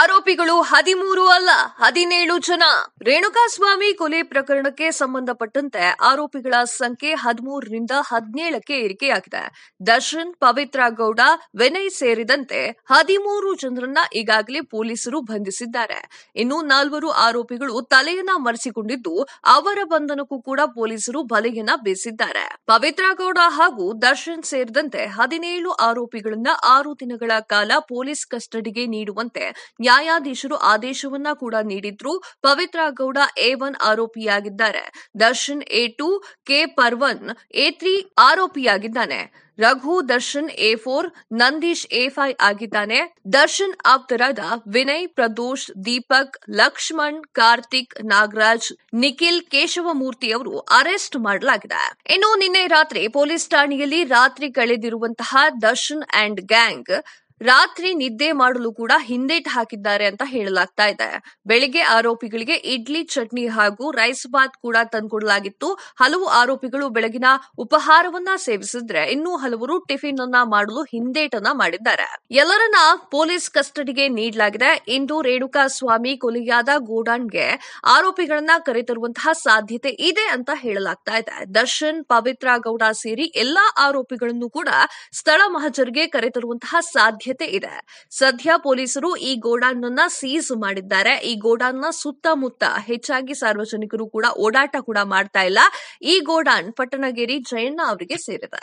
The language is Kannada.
ಆರೋಪಿಗಳು ಹದಿಮೂರು ಅಲ್ಲ ಹದಿನೇಳು ಜನ ರೇಣುಕಾಸ್ವಾಮಿ ಕೊಲೆ ಪ್ರಕರಣಕ್ಕೆ ಸಂಬಂಧಪಟ್ಟಂತೆ ಆರೋಪಿಗಳ ಸಂಖ್ಯೆ ಹದಿಮೂರರಿಂದ ಹದಿನೇಳಕ್ಕೆ ಏರಿಕೆಯಾಗಿದೆ ದರ್ಶನ್ ಪವಿತ್ರ ಗೌಡ ವಿನಯ್ ಸೇರಿದಂತೆ ಹದಿಮೂರು ಜನರನ್ನ ಈಗಾಗಲೇ ಪೊಲೀಸರು ಬಂಧಿಸಿದ್ದಾರೆ ಇನ್ನು ನಾಲ್ವರು ಆರೋಪಿಗಳು ತಲೆಯನ್ನ ಮರೆಸಿಕೊಂಡಿದ್ದು ಅವರ ಬಂಧನಕ್ಕೂ ಕೂಡ ಪೊಲೀಸರು ಬಲೆಯನ್ನ ಬೀಸಿದ್ದಾರೆ ಪವಿತ್ರ ಗೌಡ ಹಾಗೂ ದರ್ಶನ್ ಸೇರಿದಂತೆ ಹದಿನೇಳು ಆರೋಪಿಗಳನ್ನ ಆರು ದಿನಗಳ ಕಾಲ ಪೊಲೀಸ್ ಕಸ್ಟಡಿಗೆ ನೀಡುವಂತೆ ನ್ಯಾಯಾಧೀಶರು ಆದೇಶವನ್ನ ಕೂಡ ನೀಡಿದ್ರು ಪವಿತ್ರ ಗೌಡ ಎ ಒನ್ ಆರೋಪಿಯಾಗಿದ್ದಾರೆ Darshan A two K Pavan A three ಆರೋಪಿಯಾಗಿದ್ದಾನೆ Raghu Darshan A four Nandish A five ಆಗಿದ್ದಾನೆ ದರ್ಶನ್ ಆಪ್ತರಾದ ವಿನಯ್ ಪ್ರದೋಷ್ ದೀಪಕ್ ಲಕ್ಷ್ಮಣ್ ಕಾರ್ತಿಕ್ ನಾಗರಾಜ್ ನಿಖಿಲ್ ಕೇಶವಮೂರ್ತಿ ಅವರು ಅರೆಸ್ಟ್ ಮಾಡಲಾಗಿದೆ ಇನ್ನು ನಿನ್ನೆ ರಾತ್ರಿ ಪೊಲೀಸ್ ಠಾಣೆಯಲ್ಲಿ ರಾತ್ರಿ ಕಳೆದಿರುವಂತಹ ದರ್ಶನ್ ಅಂಡ್ ಗ್ಯಾಂಗ್ ರಾತ್ರಿ ನಿದ್ದೆ ಮಾಡಲು ಕೂಡ ಹಿಂದೇಟ್ ಹಾಕಿದ್ದಾರೆ ಅಂತ ಹೇಳಲಾಗ್ತಾ ಇದೆ ಬೆಳಿಗ್ಗೆ ಆರೋಪಿಗಳಿಗೆ ಇಡ್ಲಿ ಚಟ್ನಿ ಹಾಗೂ ರೈಸ್ ಬಾತ್ ಕೂಡ ತಂದುಕೊಡಲಾಗಿತ್ತು ಹಲವು ಆರೋಪಿಗಳು ಬೆಳಗಿನ ಉಪಹಾರವನ್ನ ಸೇವಿಸಿದ್ರೆ ಇನ್ನೂ ಹಲವರು ಟಿಫಿನ್ ಅನ್ನ ಮಾಡಲು ಹಿಂದೇಟನ್ನ ಮಾಡಿದ್ದಾರೆ ಎಲ್ಲರನ್ನ ಪೊಲೀಸ್ ಕಸ್ಟಡಿಗೆ ನೀಡಲಾಗಿದೆ ಇಂದು ರೇಣುಕಾ ಸ್ವಾಮಿ ಕೊಲೆಯಾದ ಗೋಡಾನ್ಗೆ ಆರೋಪಿಗಳನ್ನ ಕರೆತರುವಂತಹ ಸಾಧ್ಯತೆ ಇದೆ ಅಂತ ಹೇಳಲಾಗ್ತಾ ಇದೆ ದರ್ಶನ್ ಪವಿತ್ರ ಗೌಡ ಸೇರಿ ಎಲ್ಲಾ ಆರೋಪಿಗಳನ್ನು ಕೂಡ ಸ್ಥಳ ಮಹಜರ್ಗೆ ಕರೆತರುವಂತಹ ಸಾಧ್ಯತೆ ಸಾಧ್ಯತೆ ಇದೆ ಸದ್ಯ ಪೊಲೀಸರು ಈ ಗೋಡಾನ್ ಅನ್ನ ಸೀಸ್ ಮಾಡಿದ್ದಾರೆ ಈ ಗೋಡಾನ್ ನ ಸುತ್ತಮುತ್ತ ಹೆಚ್ಚಾಗಿ ಸಾರ್ವಜನಿಕರು ಕೂಡ ಓಡಾಟ ಕೂಡ ಮಾಡ್ತಾ ಇಲ್ಲ ಈ ಗೋಡಾನ್ ಪಟ್ಟಣಗಿರಿ ಜಯಣ್ಣ ಅವರಿಗೆ ಸೇರಿದೆ